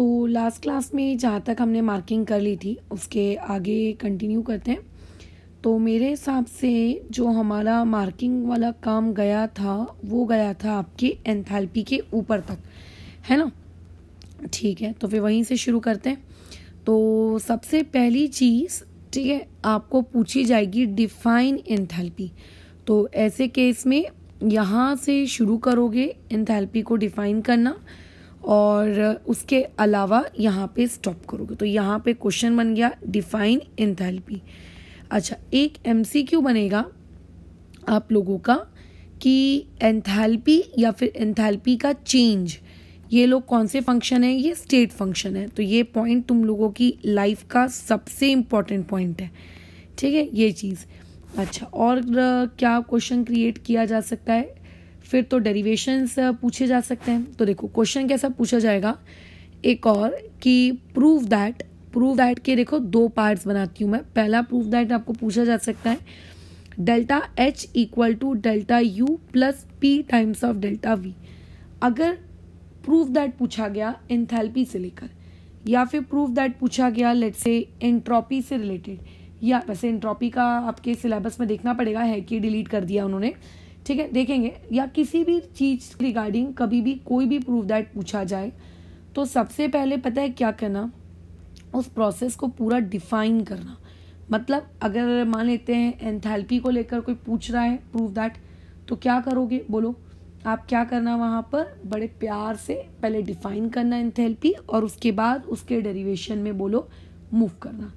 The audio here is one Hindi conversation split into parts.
तो लास्ट क्लास में जहाँ तक हमने मार्किंग कर ली थी उसके आगे कंटिन्यू करते हैं तो मेरे हिसाब से जो हमारा मार्किंग वाला काम गया था वो गया था आपके एंथैल्पी के ऊपर तक है ना ठीक है तो फिर वहीं से शुरू करते हैं तो सबसे पहली चीज़ ठीक है आपको पूछी जाएगी डिफाइन एंथैल्पी तो ऐसे केस में यहाँ से शुरू करोगे एंथैल्पी को डिफाइन करना और उसके अलावा यहाँ पे स्टॉप करोगे तो यहाँ पे क्वेश्चन बन गया डिफाइन एंथैल्पी अच्छा एक एमसीक्यू बनेगा आप लोगों का कि एंथैल्पी या फिर एंथैल्पी का चेंज ये लोग कौन से फंक्शन है ये स्टेट फंक्शन है तो ये पॉइंट तुम लोगों की लाइफ का सबसे इम्पॉर्टेंट पॉइंट है ठीक है ये चीज़ अच्छा और क्या क्वेश्चन क्रिएट किया जा सकता है फिर तो डेरिवेशंस uh, पूछे जा सकते हैं तो देखो क्वेश्चन कैसा पूछा जाएगा एक और कि प्रूव दैट प्रूव दैट के देखो दो पार्ट्स बनाती हूँ मैं पहला प्रूव दैट आपको पूछा जा सकता है delta H equal to delta U plus P times of delta V अगर प्रूफ दैट पूछा गया एंथेलपी से लेकर या फिर प्रूफ दैट पूछा गया लेट से एंट्रोपी से रिलेटेड या वैसे एंट्रोपी का आपके सिलेबस में देखना पड़ेगा है कि डिलीट कर दिया उन्होंने ठीक है देखेंगे या किसी भी चीज़ रिगार्डिंग कभी भी कोई भी प्रूफ दैट पूछा जाए तो सबसे पहले पता है क्या करना उस प्रोसेस को पूरा डिफाइन करना मतलब अगर मान लेते हैं एंथैल्पी को लेकर कोई पूछ रहा है प्रूफ दैट तो क्या करोगे बोलो आप क्या करना वहाँ पर बड़े प्यार से पहले डिफाइन करना एंथैल्पी और उसके बाद उसके डेरिवेशन में बोलो मूव करना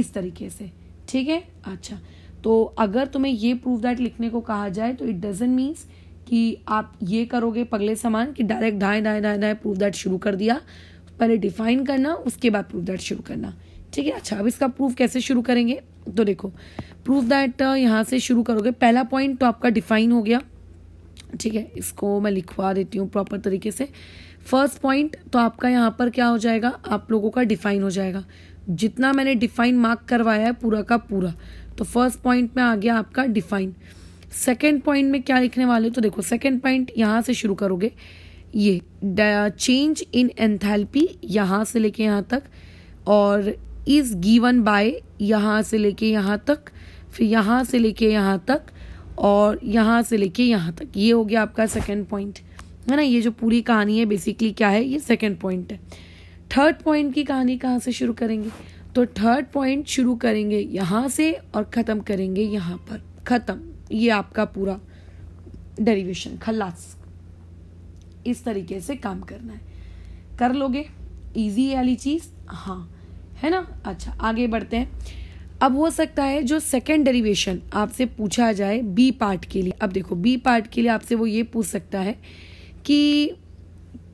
इस तरीके से ठीक है अच्छा तो अगर तुम्हें ये प्रूफ दैट लिखने को कहा जाए तो इट डजन मीन्स कि आप ये करोगे पगले सामान कि डायरेक्ट ढाए ढाए ढाए ढाए प्रूफ दैट शुरू कर दिया पहले डिफाइन करना उसके बाद प्रूफ दैट शुरू करना ठीक है अच्छा अब इसका प्रूफ कैसे शुरू करेंगे तो देखो प्रूफ दैट uh, यहाँ से शुरू करोगे पहला पॉइंट तो आपका डिफाइन हो गया ठीक है इसको मैं लिखवा देती हूँ प्रॉपर तरीके से फर्स्ट पॉइंट तो आपका यहाँ पर क्या हो जाएगा आप लोगों का डिफाइन हो जाएगा जितना मैंने डिफाइन मार्क करवाया है पूरा का पूरा तो फर्स्ट पॉइंट में आ गया आपका डिफाइन सेकेंड पॉइंट में क्या लिखने वाले तो देखो सेकेंड पॉइंट यहाँ से शुरू करोगे ये चेंज इन एंथैल्पी यहाँ से लेके यहाँ तक और इज गिवन बाय यहाँ से लेके यहाँ तक फिर यहाँ से लेके यहाँ तक और यहाँ से लेके यहाँ तक ये हो गया आपका सेकेंड पॉइंट है ना ये जो पूरी कहानी है बेसिकली क्या है ये सेकेंड पॉइंट है थर्ड पॉइंट की कहानी कहाँ से शुरू करेंगे तो थर्ड पॉइंट शुरू करेंगे यहाँ से और ख़त्म करेंगे यहाँ पर ख़त्म ये आपका पूरा डेरिवेशन खलास इस तरीके से काम करना है कर लोगे इजी वाली चीज़ हाँ है ना अच्छा आगे बढ़ते हैं अब हो सकता है जो सेकेंड डेरिवेशन आपसे पूछा जाए बी पार्ट के लिए अब देखो बी पार्ट के लिए आपसे वो ये पूछ सकता है कि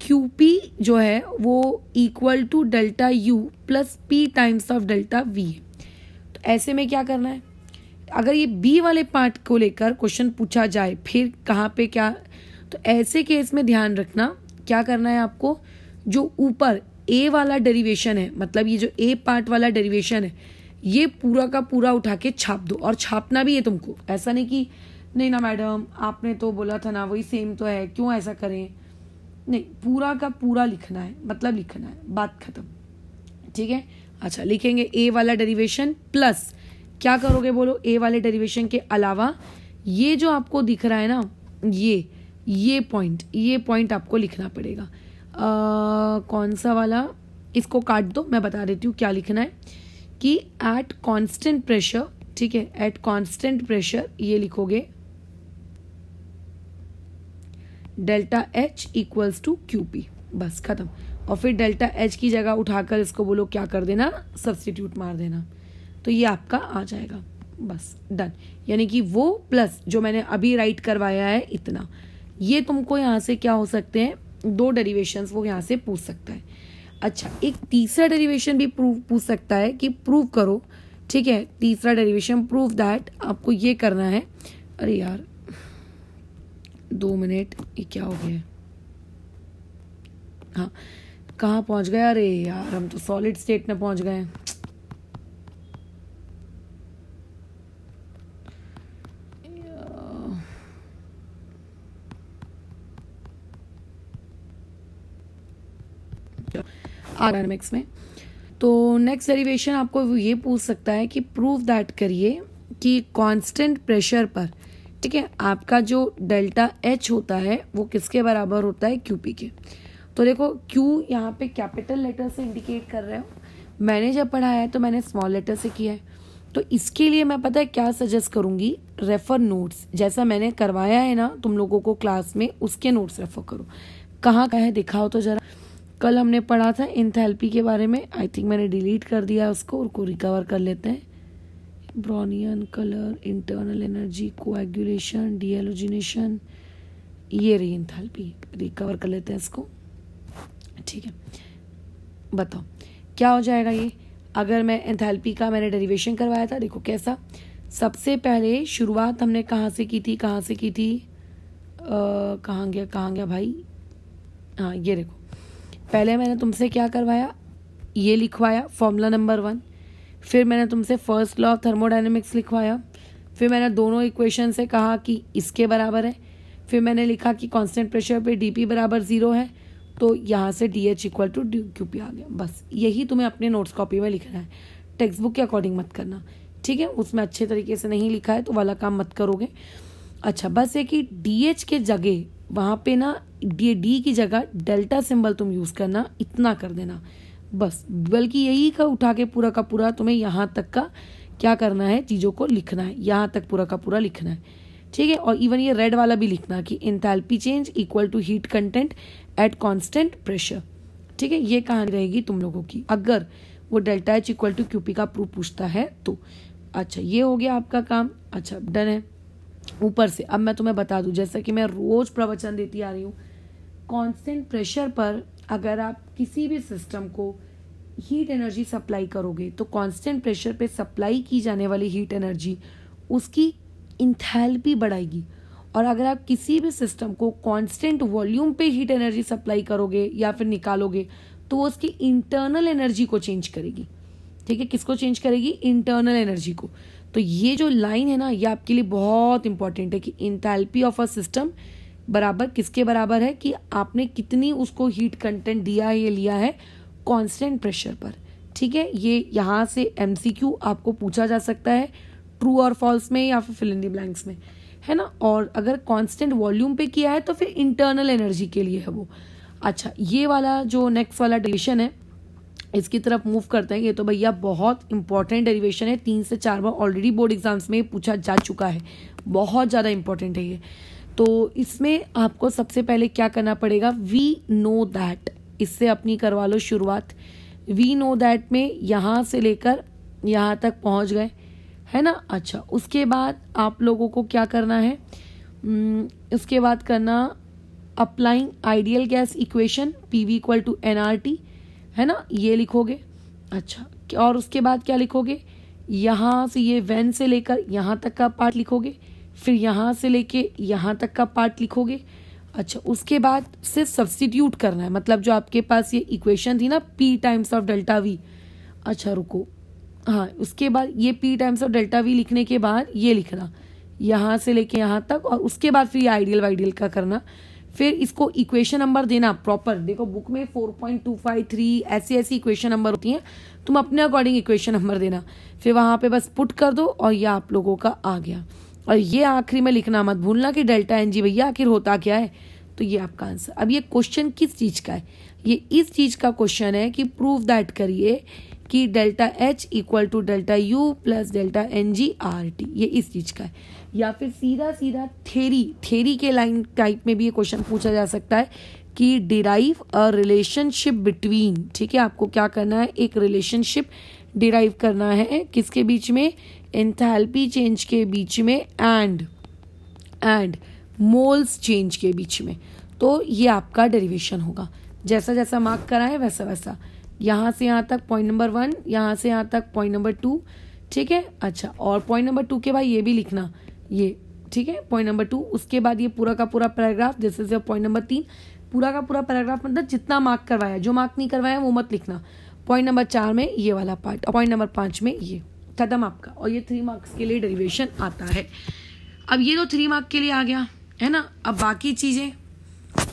क्यू पी जो है वो equal to delta U plus P times of delta V है तो ऐसे में क्या करना है अगर ये बी वाले पार्ट को लेकर क्वेश्चन पूछा जाए फिर कहाँ पे क्या तो ऐसे केस में ध्यान रखना क्या करना है आपको जो ऊपर ए वाला डेरिवेशन है मतलब ये जो ए पार्ट वाला डेरिवेशन है ये पूरा का पूरा उठा के छाप दो और छापना भी है तुमको ऐसा नहीं कि नहीं ना मैडम आपने तो बोला था ना वही सेम तो है क्यों ऐसा करें नहीं पूरा का पूरा लिखना है मतलब लिखना है बात खत्म ठीक है अच्छा लिखेंगे ए वाला डेरिवेशन प्लस क्या करोगे बोलो ए वाले डेरिवेशन के अलावा ये जो आपको दिख रहा है ना ये ये पॉइंट ये पॉइंट आपको लिखना पड़ेगा आ, कौन सा वाला इसको काट दो मैं बता देती हूँ क्या लिखना है कि एट कांस्टेंट प्रेशर ठीक है एट कांस्टेंट प्रेशर ये लिखोगे delta H equals to Q P बस खत्म और फिर डेल्टा एच की जगह उठाकर इसको बोलो क्या कर देना सब्सटीट्यूट मार देना तो ये आपका आ जाएगा बस डन यानी कि वो प्लस जो मैंने अभी राइट करवाया है इतना ये तुमको यहाँ से क्या हो सकते हैं दो डेरिवेशंस वो यहाँ से पूछ सकता है अच्छा एक तीसरा डेरिवेशन भी प्रूव पूछ सकता है कि प्रूव करो ठीक है तीसरा डेरिवेशन प्रूव दैट आपको ये करना है अरे यार दो मिनट ये क्या हो गया हाँ कहाँ पहुँच गए अरे यार हम तो सॉलिड स्टेट में पहुँच गए आर्मिक्स में तो नेक्स्ट डेरिवेशन आपको ये पूछ सकता है कि प्रूव दैट करिए कि कांस्टेंट प्रेशर पर ठीक है आपका जो डेल्टा एच होता है वो किसके बराबर होता है क्यू पी के तो देखो क्यू यहाँ पे कैपिटल लेटर से इंडिकेट कर रहे हो मैंने जब पढ़ाया है तो मैंने स्मॉल लेटर से किया है तो इसके लिए मैं पता है क्या सजेस्ट करूँगी रेफ़र नोट्स जैसा मैंने करवाया है ना तुम लोगों को क्लास में उसके नोट्स रेफ़र करो कहाँ का है दिखाओ तो ज़रा कल हमने पढ़ा था इन थेरेपी के बारे में आई थिंक मैंने डिलीट कर दिया उसको उसको रिकवर कर लेते हैं Brownian colour internal energy coagulation dehalogenation ये रही इंथैल्पी रिकवर कर लेते हैं इसको ठीक है बताओ क्या हो जाएगा ये अगर मैं एंथैल्पी का मैंने डेरिवेशन करवाया था देखो कैसा सबसे पहले शुरुआत हमने कहाँ से की थी कहाँ से की थी कहाँ गया कहाँ गया भाई हाँ ये देखो पहले मैंने तुमसे क्या करवाया ये लिखवाया फॉर्मूला नंबर वन फिर मैंने तुमसे फर्स्ट लॉ ऑफ थर्मोडाइनमिक्स लिखवाया फिर मैंने दोनों इक्वेशन से कहा कि इसके बराबर है फिर मैंने लिखा कि कांस्टेंट प्रेशर पे डी बराबर ज़ीरो है तो यहाँ से d H equal to d Q P आ गया बस यही तुम्हें अपने नोट्स कॉपी में लिखना है टेक्स्ट बुक के अकॉर्डिंग मत करना ठीक है उसमें अच्छे तरीके से नहीं लिखा है तो वाला काम मत करोगे अच्छा बस ये कि डी एच के जगह वहाँ पे ना डी डी की जगह डेल्टा सिंबल तुम यूज़ करना इतना कर देना बस बल्कि यही का उठा के पूरा का पूरा तुम्हें यहाँ तक का क्या करना है चीज़ों को लिखना है यहाँ तक पूरा का पूरा लिखना है ठीक है और इवन ये रेड वाला भी लिखना कि enthalpy change equal to heat content at constant pressure ठीक है ये कहानी रहेगी तुम लोगों की अगर वो delta H equal to Q P का प्रूफ पूछता है तो अच्छा ये हो गया आपका काम अच्छा डन है ऊपर से अब मैं तुम्हें बता दूँ जैसा कि मैं रोज प्रवचन देती आ रही हूँ कॉन्स्टेंट प्रेशर पर अगर आप किसी भी सिस्टम को हीट एनर्जी सप्लाई करोगे तो कांस्टेंट प्रेशर पे सप्लाई की जाने वाली हीट एनर्जी उसकी इंथैल्पी बढ़ाएगी और अगर आप किसी भी सिस्टम को कांस्टेंट वॉल्यूम पे हीट एनर्जी सप्लाई करोगे या फिर निकालोगे तो वो उसकी इंटरनल एनर्जी को चेंज करेगी ठीक है किसको चेंज करेगी इंटरनल एनर्जी को तो ये जो लाइन है ना ये आपके लिए बहुत इंपॉर्टेंट है कि इंथैल्पी ऑफ अ सिस्टम बराबर किसके बराबर है कि आपने कितनी उसको हीट कंटेंट दिया है ये लिया है कांस्टेंट प्रेशर पर ठीक है ये यहाँ से एम आपको पूछा जा सकता है ट्रू और फॉल्स में या फिर फिलिंदी ब्लैंक्स में है ना और अगर कांस्टेंट वॉल्यूम पे किया है तो फिर इंटरनल एनर्जी के लिए है वो अच्छा ये वाला जो नेक्स्ट वाला डेरिवेशन है इसकी तरफ मूव करते हैं ये तो भैया बहुत इंपॉर्टेंट डेरिवेशन है तीन से चार बार ऑलरेडी बोर्ड एग्जाम्स में पूछा जा चुका है बहुत ज़्यादा इंपॉर्टेंट है ये तो इसमें आपको सबसे पहले क्या करना पड़ेगा वी नो दैट इससे अपनी करवा लो शुरुआत वी नो दैट में यहाँ से लेकर यहाँ तक पहुँच गए है ना अच्छा उसके बाद आप लोगों को क्या करना है उसके बाद करना applying ideal gas equation P V equal to n R T है ना ये लिखोगे अच्छा और उसके बाद क्या लिखोगे यहाँ से ये वैन से लेकर यहाँ तक का पार्ट लिखोगे फिर यहाँ से लेके यहाँ तक का पार्ट लिखोगे अच्छा उसके बाद सिर्फ सब्सटीट्यूट करना है मतलब जो आपके पास ये इक्वेशन थी ना P times of delta V अच्छा रुको हाँ उसके बाद ये P times of delta V लिखने के बाद ये लिखना यहाँ से लेके यहाँ तक और उसके बाद फिर ये आइडियल वाइडियल का करना फिर इसको इक्वेशन नंबर देना प्रॉपर देखो बुक में four point two five three ऐसी ऐसी इक्वेशन नंबर होती हैं तुम अपने अकॉर्डिंग इक्वेशन नंबर देना फिर वहाँ पे बस पुट कर दो और ये आप लोगों का आ गया और ये आखिरी में लिखना मत भूलना कि डेल्टा एन जी भैया आखिर होता क्या है तो ये आपका आंसर अब ये क्वेश्चन किस चीज़ का है ये इस चीज़ का क्वेश्चन है कि प्रूव दैट करिए कि delta H equal to delta U plus delta n g R T ये इस चीज़ का है या फिर सीधा सीधा थेरी थेरी के लाइन टाइप में भी ये क्वेश्चन पूछा जा सकता है कि डिराइव अ रिलेशनशिप बिटवीन ठीक है आपको क्या करना है एक रिलेशनशिप डिराइव करना है किसके बीच में एंथैल्पी चेंज के बीच में एंड एंड मोल्स चेंज के बीच में तो ये आपका डेरिवेशन होगा जैसा जैसा मार्क कराए वैसा वैसा यहाँ से यहाँ तक पॉइंट नंबर वन यहाँ से यहाँ तक पॉइंट नंबर टू ठीक है अच्छा और पॉइंट नंबर टू के बाद ये भी लिखना ये ठीक है पॉइंट नंबर टू उसके बाद ये पूरा का पूरा पैराग्राफ जैसे जैसे पॉइंट नंबर तीन पूरा का पूरा पैराग्राफ मतलब जितना मार्क करवाया जो मार्क नहीं करवाया वो मत लिखना पॉइंट नंबर चार में ये वाला पार्ट और पॉइंट नंबर पाँच में ये कदम आपका और ये थ्री मार्क्स के लिए डेरिवेशन आता है अब ये तो थ्री मार्क के लिए आ गया है ना अब बाकी चीज़ें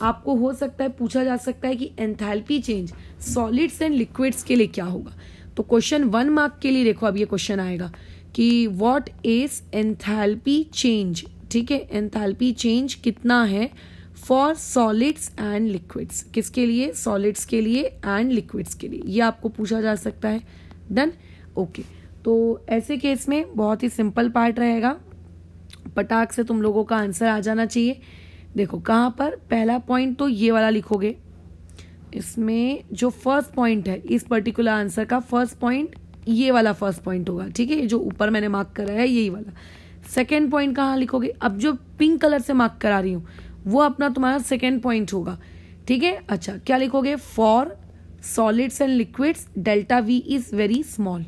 आपको हो सकता है पूछा जा सकता है कि enthalpy change solids and liquids के लिए क्या होगा तो क्वेश्चन वन मार्क के लिए देखो अब ये क्वेश्चन आएगा कि व्हाट इज एंथैल्पी चेंज ठीक है एंथैल्पी चेंज कितना है फॉर सॉलिड्स एंड लिक्विड्स किसके लिए सॉलिड्स के लिए एंड लिक्विड्स के लिए ये आपको पूछा जा सकता है डन ओके okay. तो ऐसे केस में बहुत ही सिंपल पार्ट रहेगा पटाख से तुम लोगों का आंसर आ जाना चाहिए देखो कहाँ पर पहला पॉइंट तो ये वाला लिखोगे इसमें जो फर्स्ट पॉइंट है इस पर्टिकुलर आंसर का फर्स्ट पॉइंट ये वाला फर्स्ट पॉइंट होगा ठीक है जो ऊपर मैंने मार्क करा है यही वाला सेकेंड पॉइंट कहाँ लिखोगे अब जो पिंक कलर से मार्क करा रही हूँ वो अपना तुम्हारा सेकेंड पॉइंट होगा ठीक है अच्छा क्या लिखोगे for solids and liquids delta V is very small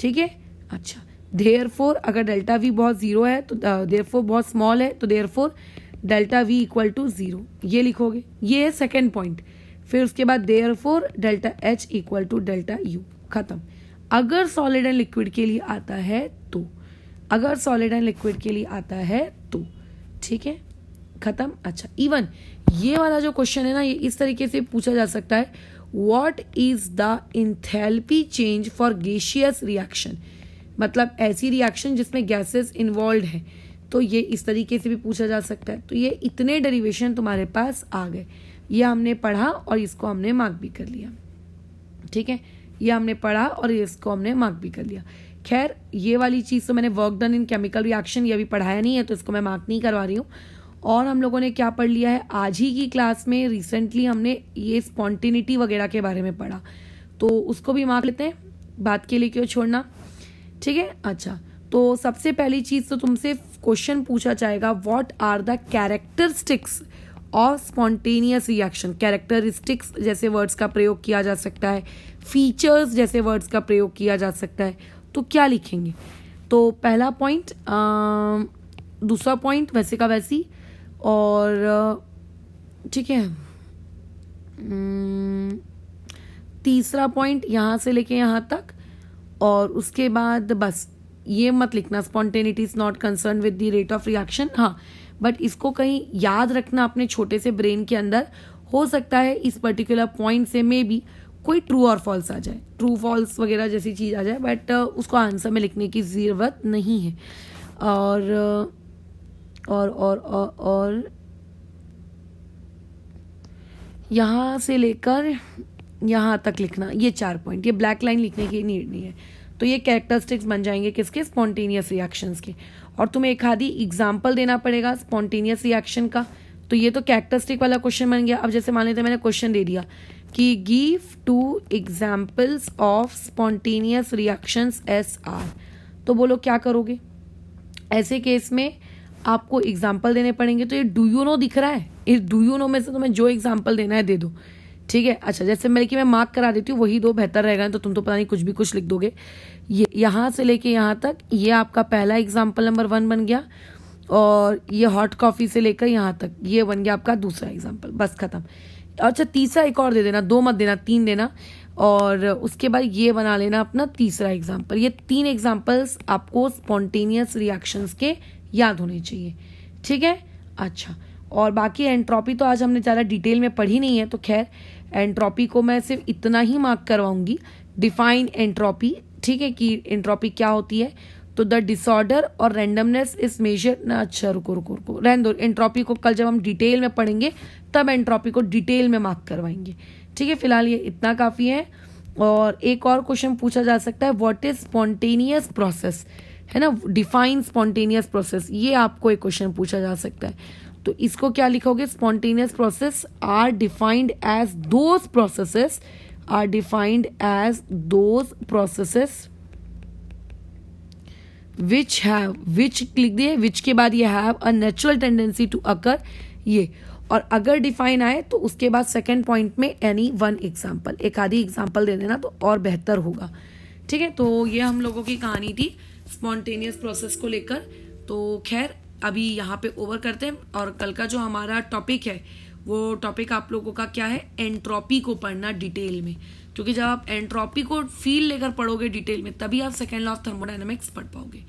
ठीक है अच्छा देयर फोर अगर डेल्टा वी बहुत जीरो है तो देयर फोर बहुत स्मॉल है तो therefore delta V equal to zero ये लिखोगे ये है सेकेंड पॉइंट फिर उसके बाद therefore delta H equal to delta U खत्म अगर सॉलिड एंड लिक्विड के लिए आता है तो अगर सॉलिड एंड लिक्विड के लिए आता है तो ठीक है खत्म अच्छा इवन ये वाला जो क्वेश्चन है ना ये इस तरीके से पूछा जा सकता है what is the enthalpy change for gaseous reaction मतलब ऐसी रिएक्शन जिसमें गैसेस इन्वॉल्व है तो ये इस तरीके से भी पूछा जा सकता है तो ये इतने डेरिवेशन तुम्हारे पास आ गए ये हमने पढ़ा और इसको हमने मार्क भी कर लिया ठीक है ये हमने पढ़ा और इसको हमने मार्क भी कर लिया खैर ये वाली चीज़ तो मैंने work done in chemical reaction ये अभी पढ़ाया नहीं है तो इसको मैं मार्क नहीं करवा रही हूँ और हम लोगों ने क्या पढ़ लिया है आज ही की क्लास में रिसेंटली हमने ये स्पॉन्टेनिटी वगैरह के बारे में पढ़ा तो उसको भी मार लेते हैं बात के लिए क्यों छोड़ना ठीक है अच्छा तो सबसे पहली चीज़ तो तुमसे क्वेश्चन पूछा जाएगा वॉट आर द कैरेक्टरिस्टिक्स और स्पॉन्टेनियस रिएक्शन कैरेक्टरिस्टिक्स जैसे वर्ड्स का प्रयोग किया जा सकता है फीचर्स जैसे वर्ड्स का प्रयोग किया जा सकता है तो क्या लिखेंगे तो पहला पॉइंट दूसरा पॉइंट वैसे का वैसी और ठीक है hmm, तीसरा पॉइंट यहाँ से लेके यहाँ तक और उसके बाद बस ये मत लिखना spontaneity is not concern with the rate of reaction हाँ बट इसको कहीं याद रखना अपने छोटे से ब्रेन के अंदर हो सकता है इस पर्टिकुलर पॉइंट से मे बी कोई ट्रू और फॉल्स आ जाए ट्रू फॉल्स वगैरह जैसी चीज़ आ जाए बट उसको आंसर में लिखने की ज़रूरत नहीं है और और और और, और यहाँ से लेकर यहाँ तक लिखना ये चार पॉइंट ये ब्लैक लाइन लिखने की नीड नहीं है तो ये कैरेक्टरिस्टिक्स बन जाएंगे किसके स्पॉन्टेनियस रिएक्शंस के और तुम्हें एक आधी एग्जाम्पल देना पड़ेगा स्पॉन्टेनियस रिएक्शन का तो ये तो कैरेक्टरिस्टिक वाला क्वेश्चन बन गया अब जैसे मान लेते मैंने क्वेश्चन दे दिया कि give two examples of spontaneous reactions एस आर तो बोलो क्या करोगे ऐसे केस में आपको एग्जाम्पल देने पड़ेंगे तो ये डू यू नो दिख रहा है इस डू यू नो में से तुम्हें जो एग्जाम्पल देना है दे दो ठीक है अच्छा जैसे मेरे कि मैं मार्क करा देती हूँ वही दो बेहतर रहेगा तो तुम तो पता नहीं कुछ भी कुछ लिख दोगे ये यहाँ से लेके यहाँ तक ये आपका पहला एग्जाम्पल नंबर वन बन गया और ये हॉट कॉफ़ी से लेकर यहाँ तक ये बन गया आपका दूसरा एग्जाम्पल बस ख़त्म अच्छा तीसरा एक और दे देना दो मत देना तीन देना और उसके बाद ये बना लेना अपना तीसरा एग्जाम्पल ये तीन एग्जाम्पल्स आपको स्पॉन्टेनियस रिएक्शंस के याद होने चाहिए ठीक है अच्छा और बाकी एंट्रॉपी तो आज हमने ज़्यादा डिटेल में पढ़ी नहीं है तो खैर एंट्रॉपी को मैं सिर्फ इतना ही मार्क करवाऊंगी डिफाइन एंट्रॉपी ठीक है कि एंट्रॉपी क्या होती है तो द डिसऑर्डर और रेंडमनेस इस मेजर ना अच्छा रुको रुको रुको रहन दो एंट्रॉपी को कल जब हम डिटेल में पढ़ेंगे तब एंट्रॉपी को डिटेल में मार्क करवाएंगे ठीक है फिलहाल ये इतना काफ़ी है और एक और क्वेश्चन पूछा जा सकता है व्हाट इज स्पॉन्टेनियस प्रोसेस है ना डिफाइन स्पॉन्टेनियस प्रोसेस ये आपको एक क्वेश्चन पूछा जा सकता है तो इसको क्या लिखोगे spontaneous process are defined as those processes are defined as those processes which have which लिख दिए विच के बाद ये have a natural tendency to occur ये और अगर डिफाइन आए तो उसके बाद सेकेंड पॉइंट में एनी वन एग्जाम्पल एक आधी एग्जाम्पल दे देना तो और बेहतर होगा ठीक है तो ये हम लोगों की कहानी थी स्पॉन्टेनियस प्रोसेस को लेकर तो खैर अभी यहाँ पे ओवर करते हैं और कल का जो हमारा टॉपिक है वो टॉपिक आप लोगों का क्या है एंट्रोपी को पढ़ना डिटेल में क्योंकि जब आप एंट्रोपी को फील लेकर पढ़ोगे डिटेल में तभी आप सेकेंड लॉ ऑफ थर्मोडाइनमिक्स पढ़ पाओगे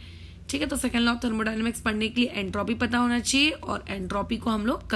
ठीक है तो सेकेंड लॉ ऑफ थर्मोडाइनमिक्स पढ़ने के लिए एंट्रोपी पता होना चाहिए और एंट्रोपी को हम लोग